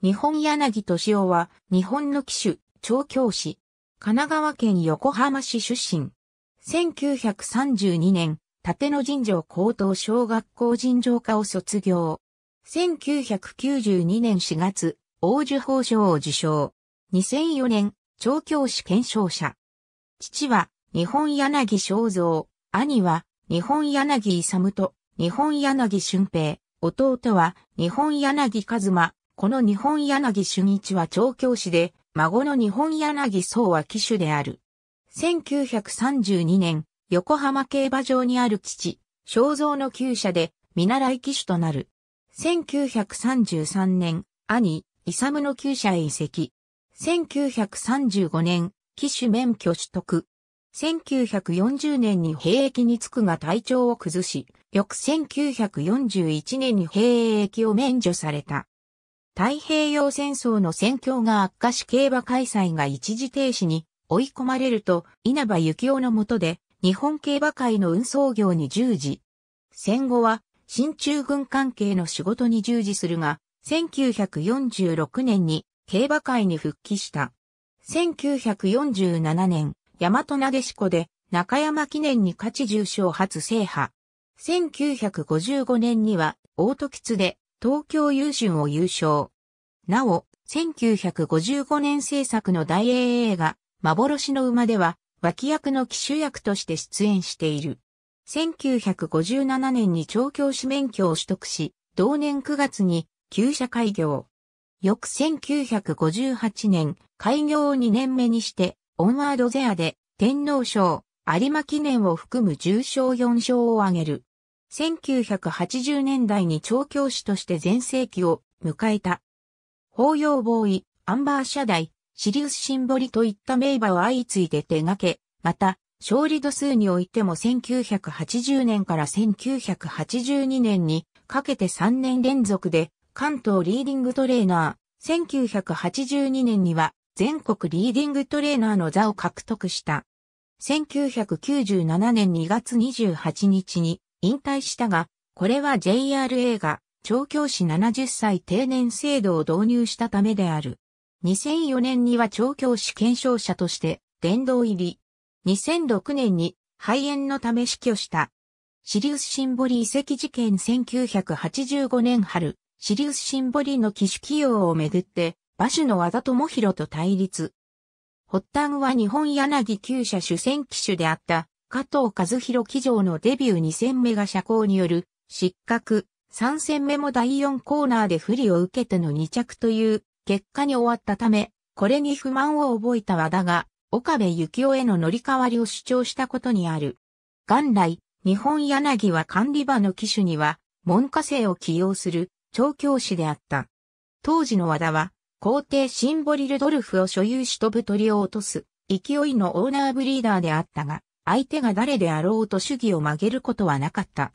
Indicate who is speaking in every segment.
Speaker 1: 日本柳敏夫は、日本の騎手、調教師。神奈川県横浜市出身。1932年、立野尋常高等小学校尋常科を卒業。1992年4月、王樹法賞を受賞。2004年、調教師検証者。父は、日本柳正蔵。兄は、日本柳勇と、日本柳俊平。弟は、日本柳一馬、この日本柳俊一は調教師で、孫の日本柳宗は騎手である。1932年、横浜競馬場にある父、肖像の厩舎で、見習い騎手となる。1933年、兄、イサムの厩舎へ移籍。1935年、騎手免許取得。1940年に兵役に就くが体調を崩し、翌1941年に兵役を免除された。太平洋戦争の戦況が悪化し競馬開催が一時停止に追い込まれると稲葉幸雄の下で日本競馬会の運送業に従事。戦後は新中軍関係の仕事に従事するが、1946年に競馬会に復帰した。1947年、大和投げ子で中山記念に勝ち重賞初制覇。1955年には大時津で東京優春を優勝。なお、1955年制作の大英映画、幻の馬では、脇役の騎手役として出演している。1957年に調教師免許を取得し、同年9月に、旧社開業。翌1958年、開業を2年目にして、オンワードゼアで、天皇賞、有馬記念を含む重賞4賞を挙げる。1980年代に調教師として全盛期を迎えた。法要ボーイ、アンバーシャダイ、シリウスシンボリといった名馬を相次いで手掛け、また、勝利度数においても1980年から1982年にかけて3年連続で関東リーディングトレーナー、1982年には全国リーディングトレーナーの座を獲得した。1997年2月28日に引退したが、これは JRA が調教師70歳定年制度を導入したためである。2004年には調教師検証者として殿堂入り。2006年に肺炎のため死去した。シリウスシンボリ遺跡事件1985年春、シリウスシンボリの機種起用をめぐって、馬主の和田智弘と対立。発端は日本柳厩舎主戦機種であった加藤和弘騎乗のデビュー2戦目が車高による失格、3戦目も第4コーナーで不利を受けての2着という結果に終わったため、これに不満を覚えた和田が、岡部幸男への乗り換わりを主張したことにある。元来、日本柳は管理場の機種には、門下生を起用する調教師であった。当時の和田は、皇帝シンボリルドルフを所有し飛ぶ鳥を落とす、勢いのオーナーブリーダーであったが、相手が誰であろうと主義を曲げることはなかった。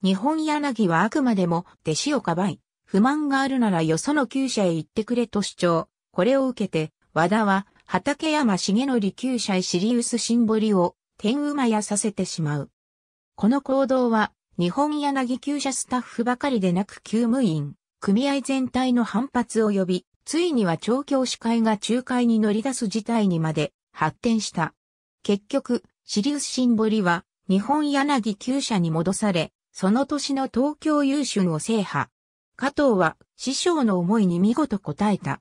Speaker 1: 日本柳はあくまでも弟子をかばい、不満があるならよその厩舎へ行ってくれと主張。これを受けて、和田は畠山重則厩舎へシリウスシンボリを天馬やさせてしまう。この行動は、日本柳厩舎スタッフばかりでなく厩務員、組合全体の反発を呼び、ついには調教師会が仲介に乗り出す事態にまで発展した。結局、シリウス新堀は、日本柳厩社に戻され、その年の東京優春を制覇。加藤は、師匠の思いに見事応えた。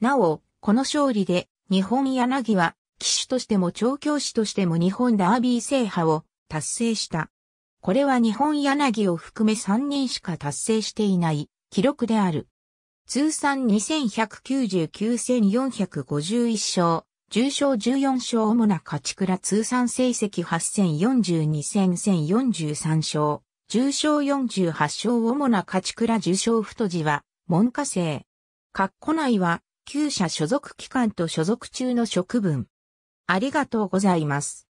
Speaker 1: なお、この勝利で、日本柳は、騎手としても調教師としても日本ダービー制覇を達成した。これは日本柳を含め3人しか達成していない記録である。通算2199,451勝、重賞14勝主な勝ち倉通算成績8 0 42戦1043勝。重賞48勝主な勝ち倉重賞太字は、門下生。括弧内は、旧社所属機関と所属中の職分。ありがとうございます。